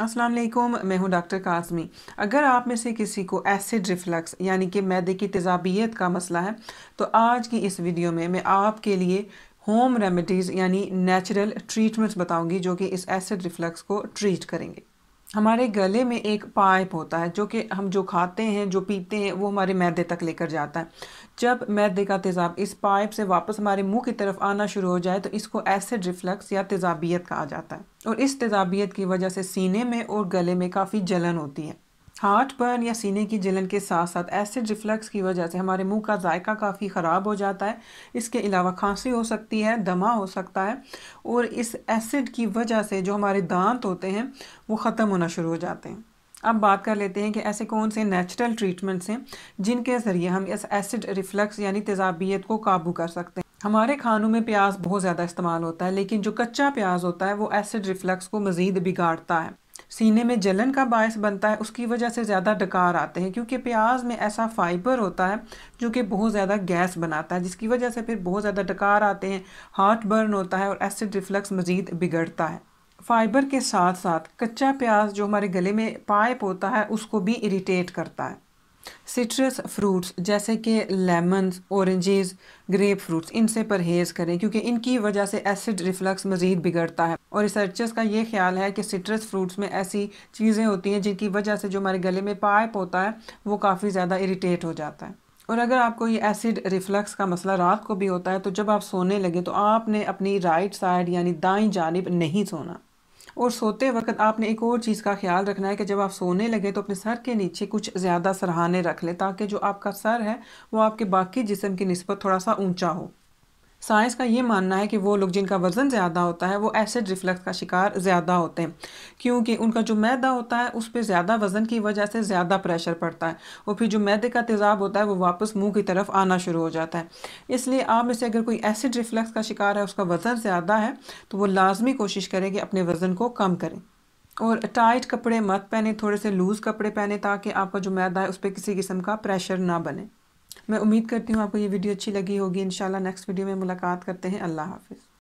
अस्सलाम वालेकुम मैं हूं डॉक्टर काजमी अगर आप में से किसी को एसिड रिफ्लक्स यानी कि मैदे की तेजाबियत का मसला है तो आज की इस वीडियो में मैं आपके लिए होम रेमेडीज़ यानी नेचुरल ट्रीटमेंट्स बताऊंगी जो कि इस एसिड रिफ्लक्स को ट्रीट करेंगे हमारे गले में एक पाइप होता है जो कि हम जो खाते हैं जो पीते हैं वो हमारे मैदे तक लेकर जाता है जब मैदे का तेज़ाब इस पाइप से वापस हमारे मुंह की तरफ आना शुरू हो जाए तो इसको एसिड रिफ्लक्स या तेज़ाबियत कहा जाता है और इस तेज़ाबियत की वजह से सीने में और गले में काफ़ी जलन होती है हार्ट बर्न या सीने की जलन के साथ साथ एसिड रिफ्लक्स की वजह से हमारे मुंह का जायका काफ़ी ख़राब हो जाता है इसके अलावा खांसी हो सकती है दमा हो सकता है और इस एसिड की वजह से जो हमारे दांत होते हैं वो ख़त्म होना शुरू हो जाते हैं अब बात कर लेते हैं कि ऐसे कौन से नेचुरल ट्रीटमेंट्स हैं जिनके ज़रिए हम इस एसिड रिफ्लक्स यानी तेज़ाबियत को काबू कर सकते हैं हमारे खानों में प्याज बहुत ज़्यादा इस्तेमाल होता है लेकिन जो कच्चा प्याज होता है वो एसिड रिफ्लक्स को मज़ीद बिगाड़ता है सीने में जलन का बायस बनता है उसकी वजह से ज़्यादा डकार आते हैं क्योंकि प्याज में ऐसा फाइबर होता है जो कि बहुत ज़्यादा गैस बनाता है जिसकी वजह से फिर बहुत ज़्यादा डकार आते हैं हार्ट बर्न होता है और एसिड रिफ्लक्स मज़ीद बिगड़ता है फाइबर के साथ साथ कच्चा प्याज जो हमारे गले में पाइप होता है उसको भी इरीटेट करता है सिट्रस फ्रूट्स जैसे कि लेमन्स औरेंजेस ग्रेप फ्रूट्स इनसे परहेज़ करें क्योंकि इनकी वजह से एसिड रिफ्लक्स मज़ीद बिगड़ता है और रिसर्चर्स का ये ख्याल है कि सिट्रस फ्रूट्स में ऐसी चीज़ें होती हैं जिनकी वजह से जो हमारे गले में पाइप होता है वो काफ़ी ज़्यादा इरीटेट हो जाता है और अगर आपको ये एसिड रिफ्लक्स का मसला रात को भी होता है तो जब आप सोने लगे तो आपने अपनी राइट साइड यानी दाई जानब नहीं सोना और सोते वक्त आपने एक और चीज़ का ख्याल रखना है कि जब आप सोने लगें तो अपने सर के नीचे कुछ ज़्यादा सरहाने रख लें ताकि जो आपका सर है वो आपके बाकी जिसम की नस्बत थोड़ा सा ऊंचा हो साइंस का ये मानना है कि वो लोग जिनका वज़न ज़्यादा होता है वो एसिड रिफ्लक्स का शिकार ज़्यादा होते हैं क्योंकि उनका जो मैदा होता है उस पर ज़्यादा वज़न की वजह से ज़्यादा प्रेशर पड़ता है और फिर जो मैदे का तेज़ाब होता है वो वापस मुँह की तरफ आना शुरू हो जाता है इसलिए आप में से अगर कोई एसिड रिफ्लक्स का शिकार है उसका वज़न ज़्यादा है तो वो लाजमी कोशिश करें कि अपने वज़न को कम करें और टाइट कपड़े मत पहने थोड़े से लूज़ कपड़े पहने ताकि आपका जो मैदा है उस पर किसी किस्म का प्रेशर ना बने मैं उम्मीद करती हूँ आपको ये वीडियो अच्छी लगी होगी इन नेक्स्ट वीडियो में मुलाकात करते हैं अल्लाह हाफिज़